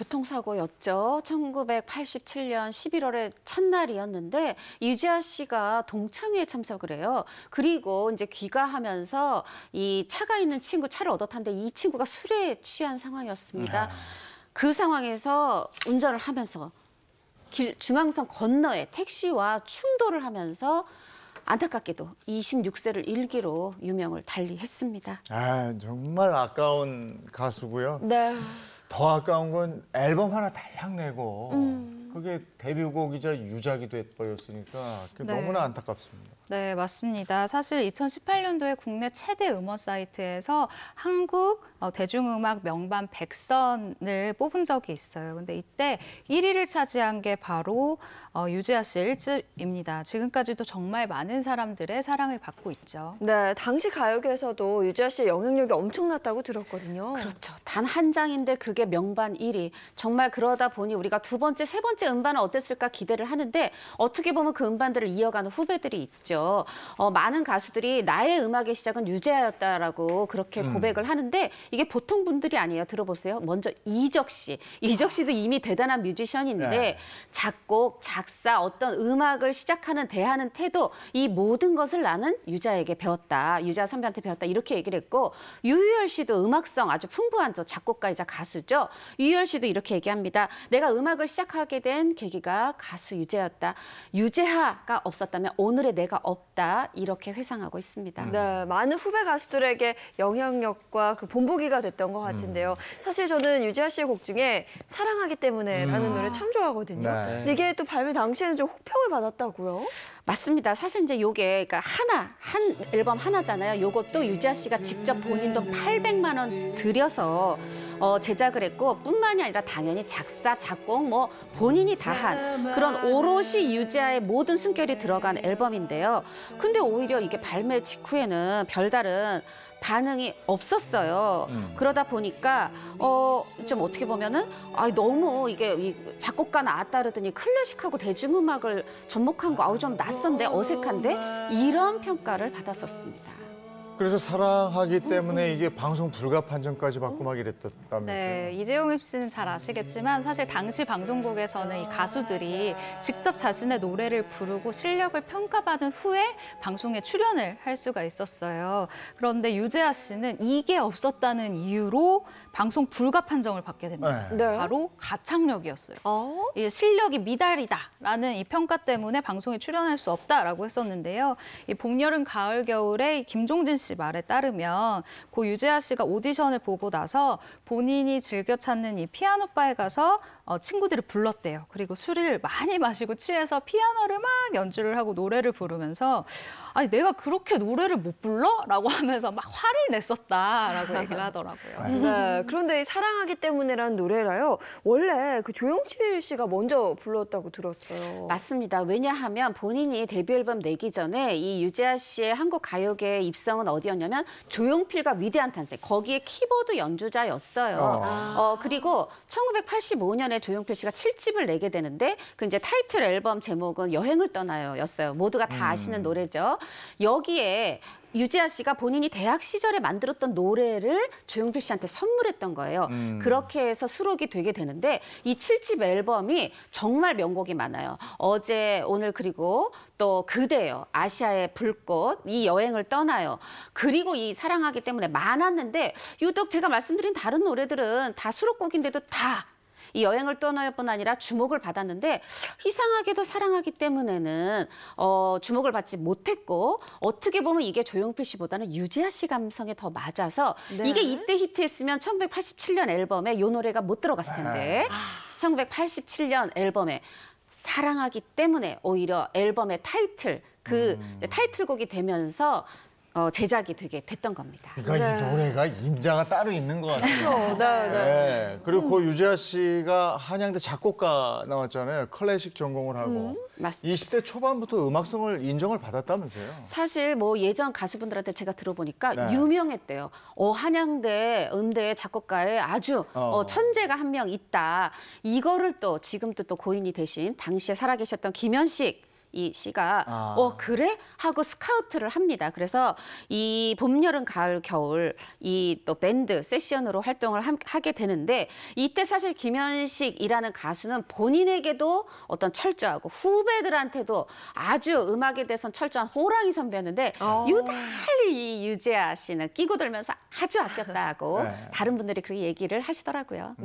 교통사고였죠. 1987년 11월의 첫날이었는데 유지아 씨가 동창회에 참석을 해요. 그리고 이제 귀가하면서 이 차가 있는 친구 차를 얻어 탔는데 이 친구가 술에 취한 상황이었습니다. 네. 그 상황에서 운전을 하면서 길 중앙선 건너에 택시와 충돌을 하면서 안타깝게도 26세를 일기로 유명을 달리했습니다. 아 정말 아까운 가수고요. 네. 더 아까운 건 앨범 하나 달랑 내고 음. 그게 데뷔곡이자 유작이 돼버렸으니까 그게 네. 너무나 안타깝습니다. 네, 맞습니다. 사실 2018년도에 국내 최대 음원 사이트에서 한국 어, 대중음악 명반 100선을 뽑은 적이 있어요. 근데 이때 1위를 차지한 게 바로 어, 유재하 씨의 1집입니다. 지금까지도 정말 많은 사람들의 사랑을 받고 있죠. 네, 당시 가요계에서도 유재하 씨의 영향력이 엄청났다고 들었거든요. 그렇죠. 단 한 장인데 그게 명반 1위. 정말 그러다 보니 우리가 두 번째, 세 번째 음반은 어땠을까 기대를 하는데 어떻게 보면 그 음반들을 이어가는 후배들이 있죠. 있죠. 어, 많은 가수들이 나의 음악의 시작은 유재하였다라고 그렇게 음. 고백을 하는데 이게 보통 분들이 아니에요. 들어보세요. 먼저 이적 씨. 이적 씨도 이미 대단한 뮤지션인데 네. 작곡, 작사, 어떤 음악을 시작하는 대하는 태도 이 모든 것을 나는 유자에게 배웠다. 유자 선배한테 배웠다. 이렇게 얘기를 했고 유희열 씨도 음악성 아주 풍부한 저 작곡가이자 가수죠. 유희열 씨도 이렇게 얘기합니다. 내가 음악을 시작하게 된 계기가 가수 유재였다. 유재하가 없었다면 오늘의 내가 없다 이렇게 회상하고 있습니다. 네, 많은 후배 가수들에게 영향력과 그 본보기가 됐던 것 같은데요. 음. 사실 저는 유지아 씨의 곡 중에 사랑하기 때문에라는 음. 노래 참 좋아하거든요. 네. 네. 이게 또 발매 당시에는 좀 혹평을 받았다고요? 맞습니다. 사실 이제 요게 그러니까 하나 한 앨범 하나잖아요. 요것도 유지아 씨가 직접 본인도 800만 원 들여서 어, 제작을 했고 뿐만이 아니라 당연히 작사, 작곡 뭐 본인이 다 한 그런 오롯이 유지아의 모든 숨결이 들어간 앨범인데요. 근데 오히려 이게 발매 직후에는 별다른 반응이 없었어요. 음. 그러다 보니까 어좀 어떻게 보면은 아 너무 이게 이 작곡가 나왔다르더니 클래식하고 대중음악을 접목한 거 아우 좀 낯선데 어색한데 이런 평가를 받았었습니다. 그래서 사랑하기 음, 때문에 음. 이게 방송 불가 판정까지 받고 막 이랬다면서요? 네, 이재용 씨는 잘 아시겠지만 사실 당시 방송국에서는 이 가수들이 직접 자신의 노래를 부르고 실력을 평가받은 후에 방송에 출연을 할 수가 있었어요. 그런데 유재하 씨는 이게 없었다는 이유로 방송 불가 판정을 받게 됩니다. 네. 네. 바로 가창력이었어요. 어? 이 실력이 미달이다라는 이 평가 때문에 방송에 출연할 수 없다라고 했었는데요. 이 봄, 여름, 가을, 겨울에 김종진 씨씨 말에 따르면 고 유재하 씨가 오디션을 보고 나서 본인이 즐겨 찾는 이 피아노 바에 가서 어, 친구들을 불렀대요. 그리고 술을 많이 마시고 취해서 피아노를 막 연주를 하고 노래를 부르면서 아니 내가 그렇게 노래를 못 불러? 라고 하면서 막 화를 냈었다라고 얘기를 하더라고요. 네, 그런데 사랑하기 때문에라는 노래라요. 원래 그 조용필 씨가 먼저 불렀다고 들었어요. 맞습니다. 왜냐하면 본인이 데뷔 앨범 내기 전에 이 유재하 씨의 한국 가요계 입성은 어디였냐면 조용필과 위대한 탄생 거기에 키보드 연주자였어요. 어. 어 그리고 1985년에 조용필 씨가 7집을 내게 되는데 그 이제 타이틀 앨범 제목은 여행을 떠나요였어요. 모두가 다 아시는 음. 노래죠. 여기에 유지하 씨가 본인이 대학 시절에 만들었던 노래를 조용필 씨한테 선물했던 거예요. 음. 그렇게 해서 수록이 되게 되는데 이 7집 앨범이 정말 명곡이 많아요. 어제, 오늘 그리고 또그대여 아시아의 불꽃, 이 여행을 떠나요. 그리고 이 사랑하기 때문에 많았는데 유독 제가 말씀드린 다른 노래들은 다 수록곡인데도 다이 여행을 떠나뿐 야 아니라 주목을 받았는데 이상하게도 사랑하기 때문에는 어, 주목을 받지 못했고 어떻게 보면 이게 조용필 씨보다는 유재하 씨 감성에 더 맞아서 네. 이게 이때 히트했으면 1987년 앨범에 이 노래가 못 들어갔을 텐데 1987년 아. 앨범에 사랑하기 때문에 오히려 앨범의 타이틀 그 음. 타이틀곡이 되면서 어, 제작이 되게 됐던 겁니다. 그러니까 이 네. 노래가 임자가 따로 있는 것 같아요. 네, 네, 네. 그리고 그 유재하 씨가 한양대 작곡가 나왔잖아요. 클래식 전공을 하고. 음, 맞습니다. 20대 초반부터 음악성을 인정을 받았다면서요? 사실 뭐 예전 가수분들한테 제가 들어보니까 네. 유명했대요. 어, 한양대 음대 작곡가에 아주 어. 어, 천재가 한 명 있다. 이거를 또 지금 도또 고인이 되신 당시에 살아계셨던 김현식 이 씨가 아. 어 그래 하고 스카우트를 합니다. 그래서 이 봄, 여름, 가을, 겨울 이 또 밴드 세션으로 활동을 함, 하게 되는데 이때 사실 김현식이라는 가수는 본인에게도 어떤 철저하고 후배들한테도 아주 음악에 대해선 철저한 호랑이 선배였는데 어. 유달리 이 유재하 씨는 끼고 들면서 아주 아꼈다고 네. 다른 분들이 그렇게 얘기를 하시더라고요.